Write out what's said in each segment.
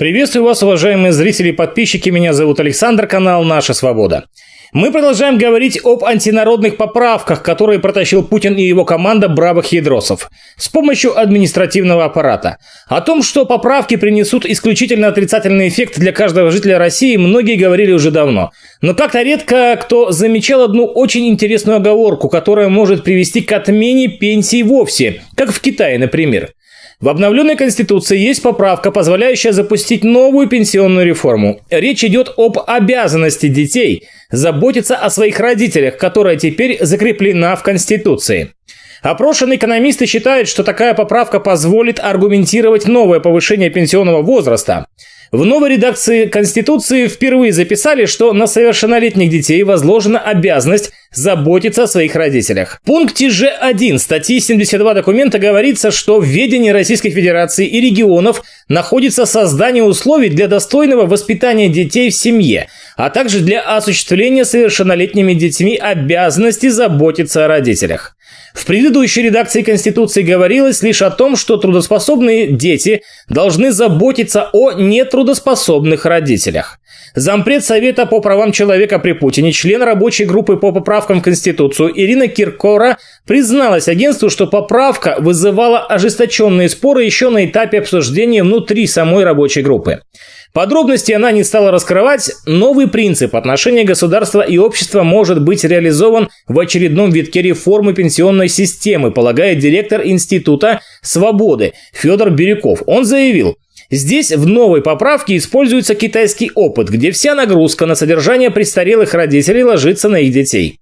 Приветствую вас, уважаемые зрители и подписчики. Меня зовут Александр, канал «Наша свобода». Мы продолжаем говорить об антинародных поправках, которые протащил Путин и его команда бравых ядросов с помощью административного аппарата. О том, что поправки принесут исключительно отрицательный эффект для каждого жителя России, многие говорили уже давно. Но как-то редко кто замечал одну очень интересную оговорку, которая может привести к отмене пенсии вовсе, как в Китае, например. В обновленной Конституции есть поправка, позволяющая запустить новую пенсионную реформу. Речь идет об обязанности детей заботиться о своих родителях, которая теперь закреплена в Конституции. Опрошенные экономисты считают, что такая поправка позволит аргументировать новое повышение пенсионного возраста. В новой редакции Конституции впервые записали, что на совершеннолетних детей возложена обязанность заботиться о своих родителях. В пункте Ж1 статьи 72 документа говорится, что в ведении Российской Федерации и регионов находится создание условий для достойного воспитания детей в семье, а также для осуществления совершеннолетними детьми обязанности заботиться о родителях. В предыдущей редакции Конституции говорилось лишь о том, что трудоспособные дети должны заботиться о нетрудоспособных родителях. Зампред Совета по правам человека при Путине, член рабочей группы по поправкам в Конституцию Ирина Киркора призналась агентству, что поправка вызывала ожесточенные споры еще на этапе обсуждения внутри самой рабочей группы. Подробности она не стала раскрывать, новый принцип отношения государства и общества может быть реализован в очередном витке реформы пенсионной системы, полагает директор Института свободы Федор Бирюков. Он заявил, Здесь в новой поправке используется китайский опыт, где вся нагрузка на содержание престарелых родителей ложится на их детей.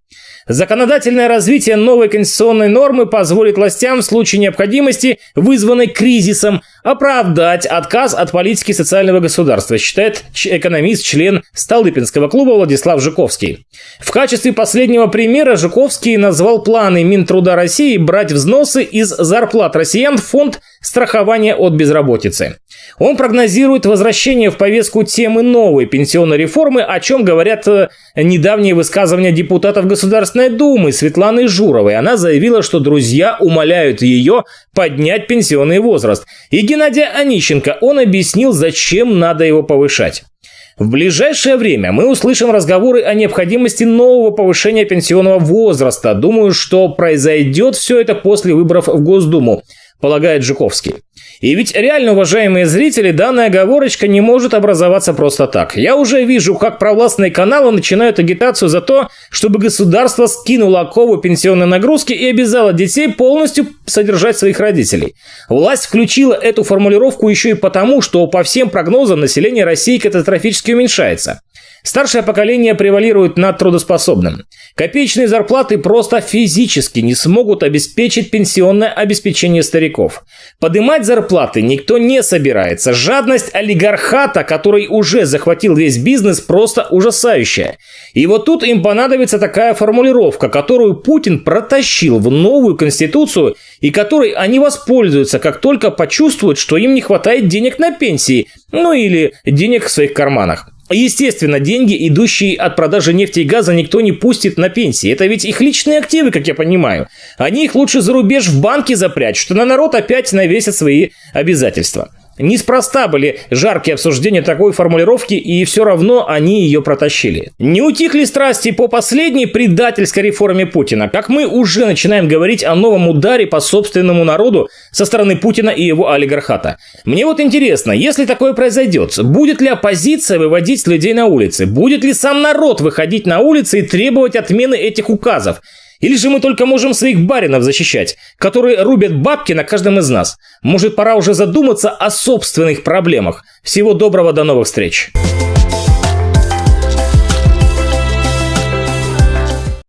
Законодательное развитие новой конституционной нормы позволит властям в случае необходимости, вызванной кризисом, оправдать отказ от политики социального государства, считает экономист, член Столыпинского клуба Владислав Жуковский. В качестве последнего примера Жуковский назвал планы Минтруда России брать взносы из зарплат россиян в фонд страхования от безработицы. Он прогнозирует возвращение в повестку темы новой пенсионной реформы, о чем говорят э, недавние высказывания депутатов Государственной Думы Светланы Журовой. Она заявила, что друзья умоляют ее поднять пенсионный возраст. И Геннадия Онищенко, он объяснил, зачем надо его повышать. В ближайшее время мы услышим разговоры о необходимости нового повышения пенсионного возраста. Думаю, что произойдет все это после выборов в Госдуму полагает Жуковский. И ведь реально, уважаемые зрители, данная оговорочка не может образоваться просто так. Я уже вижу, как провластные каналы начинают агитацию за то, чтобы государство скинуло оковы пенсионной нагрузки и обязало детей полностью содержать своих родителей. Власть включила эту формулировку еще и потому, что по всем прогнозам население России катастрофически уменьшается. Старшее поколение превалирует над трудоспособным. Копеечные зарплаты просто физически не смогут обеспечить пенсионное обеспечение стариков. Поднимать зарплаты никто не собирается. Жадность олигархата, который уже захватил весь бизнес, просто ужасающая. И вот тут им понадобится такая формулировка, которую Путин протащил в новую конституцию и которой они воспользуются, как только почувствуют, что им не хватает денег на пенсии, ну или денег в своих карманах. Естественно, деньги, идущие от продажи нефти и газа, никто не пустит на пенсии. Это ведь их личные активы, как я понимаю. Они их лучше за рубеж в банке запрячут, что на народ опять навесят свои обязательства. Неспроста были жаркие обсуждения такой формулировки, и все равно они ее протащили. Не утихли страсти по последней предательской реформе Путина, как мы уже начинаем говорить о новом ударе по собственному народу со стороны Путина и его олигархата. Мне вот интересно, если такое произойдет, будет ли оппозиция выводить людей на улицы? Будет ли сам народ выходить на улицы и требовать отмены этих указов? Или же мы только можем своих баринов защищать, которые рубят бабки на каждом из нас. Может, пора уже задуматься о собственных проблемах. Всего доброго, до новых встреч.